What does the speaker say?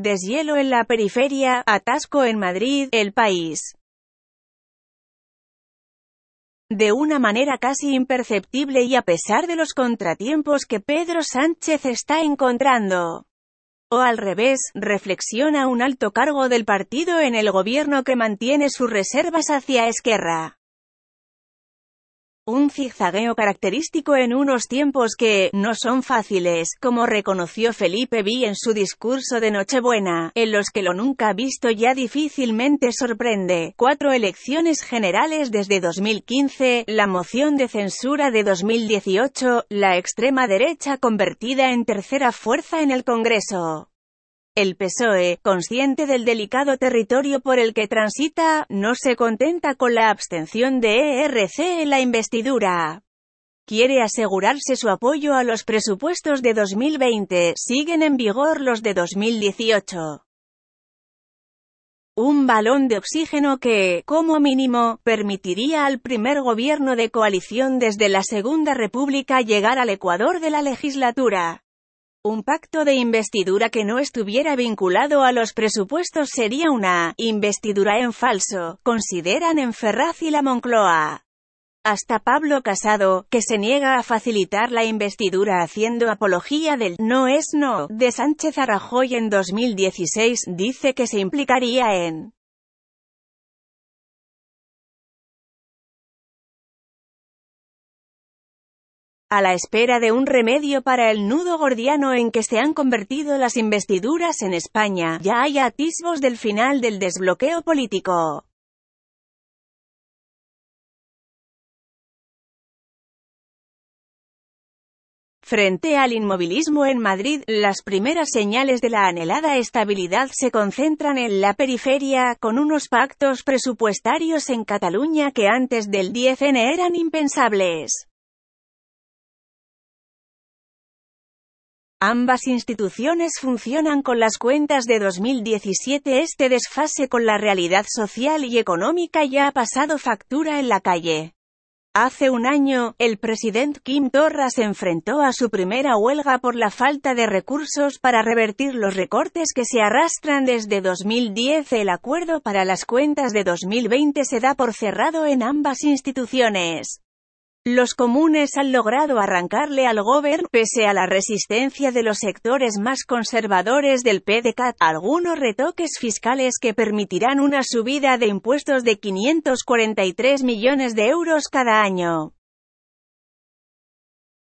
Deshielo en la periferia, atasco en Madrid, el país. De una manera casi imperceptible y a pesar de los contratiempos que Pedro Sánchez está encontrando. O al revés, reflexiona un alto cargo del partido en el gobierno que mantiene sus reservas hacia Esquerra un zigzagueo característico en unos tiempos que no son fáciles, como reconoció Felipe VI en su discurso de Nochebuena, en los que lo nunca visto ya difícilmente sorprende. Cuatro elecciones generales desde 2015, la moción de censura de 2018, la extrema derecha convertida en tercera fuerza en el Congreso. El PSOE, consciente del delicado territorio por el que transita, no se contenta con la abstención de ERC en la investidura. Quiere asegurarse su apoyo a los presupuestos de 2020, siguen en vigor los de 2018 un balón de oxígeno que, como mínimo, permitiría al primer gobierno de coalición desde la Segunda República llegar al Ecuador de la legislatura. Un pacto de investidura que no estuviera vinculado a los presupuestos sería una investidura en falso, consideran en Ferraz y la Moncloa. Hasta Pablo Casado, que se niega a facilitar la investidura haciendo apología del «no es no» de Sánchez Arajoy en 2016, dice que se implicaría en a la espera de un remedio para el nudo gordiano en que se han convertido las investiduras en España, ya hay atisbos del final del desbloqueo político. Frente al inmovilismo en Madrid, las primeras señales de la anhelada estabilidad se concentran en la periferia, con unos pactos presupuestarios en Cataluña que antes del 10N eran impensables. Ambas instituciones funcionan con las cuentas de 2017. Este desfase con la realidad social y económica ya ha pasado factura en la calle. Hace un año, el presidente Kim Torra se enfrentó a su primera huelga por la falta de recursos para revertir los recortes que se arrastran desde 2010. El acuerdo para las cuentas de 2020 se da por cerrado en ambas instituciones. Los comunes han logrado arrancarle al gobierno, pese a la resistencia de los sectores más conservadores del PDCAT, algunos retoques fiscales que permitirán una subida de impuestos de 543 millones de euros cada año.